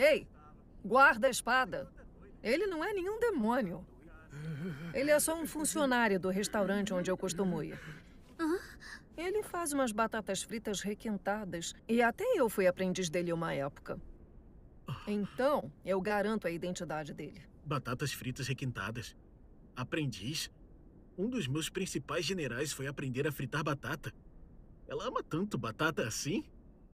Ei, guarda a espada. Ele não é nenhum demônio. Ele é só um funcionário do restaurante onde eu costumo ir. Ele faz umas batatas fritas requintadas e até eu fui aprendiz dele uma época. Então, eu garanto a identidade dele. Batatas fritas requintadas. Aprendiz? Um dos meus principais generais foi aprender a fritar batata. Ela ama tanto batata assim?